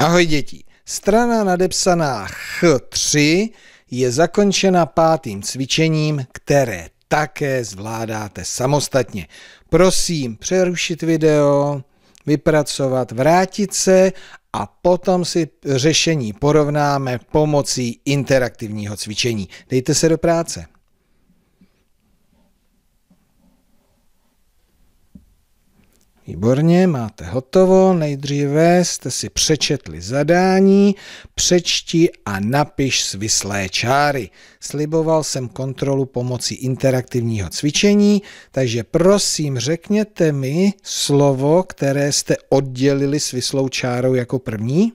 Ahoj děti. Strana nadepsaná H3 je zakončena pátým cvičením, které také zvládáte samostatně. Prosím přerušit video, vypracovat, vrátit se a potom si řešení porovnáme pomocí interaktivního cvičení. Dejte se do práce. Výborně, máte hotovo. Nejdříve jste si přečetli zadání, přečti a napiš svislé čáry. Sliboval jsem kontrolu pomocí interaktivního cvičení, takže prosím řekněte mi slovo, které jste oddělili svislou čárou jako první.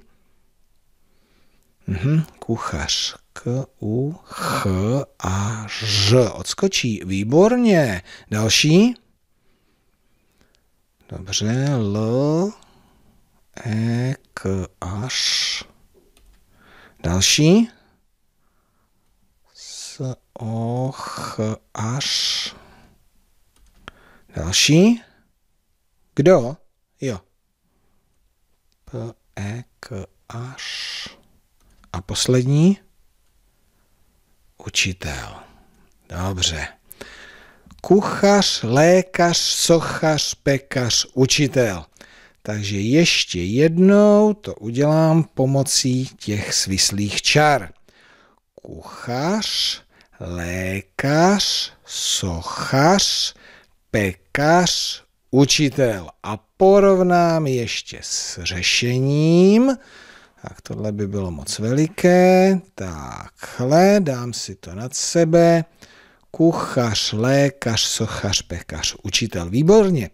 Mhm, kuchař. K, U, H a Ž. Odskočí. Výborně. Další. Dobře, L, E, K, až. Další. S, O, H, až. Další. Kdo? Jo. P, E, K, až. A poslední. Učitel. Dobře kuchař, lékař, sochař, pekař, učitel. Takže ještě jednou to udělám pomocí těch svislých čar. Kuchař, lékař, sochař, pekař, učitel. A porovnám ještě s řešením. Tak tohle by bylo moc veliké. Takhle, dám si to nad sebe kuchař, lékař, sochař, pekař, učitel. Výborně.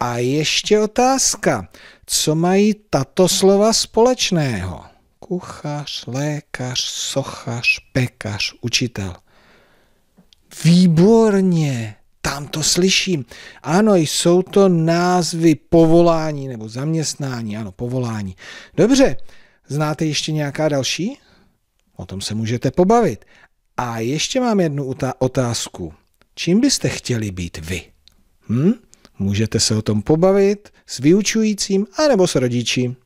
A ještě otázka. Co mají tato slova společného? Kuchař, lékař, sochař, pekař, učitel. Výborně, tam to slyším. Ano, jsou to názvy povolání nebo zaměstnání, ano, povolání. Dobře, znáte ještě nějaká další? O tom se můžete pobavit. A ještě mám jednu otázku. Čím byste chtěli být vy? Hm? Můžete se o tom pobavit s vyučujícím anebo s rodiči.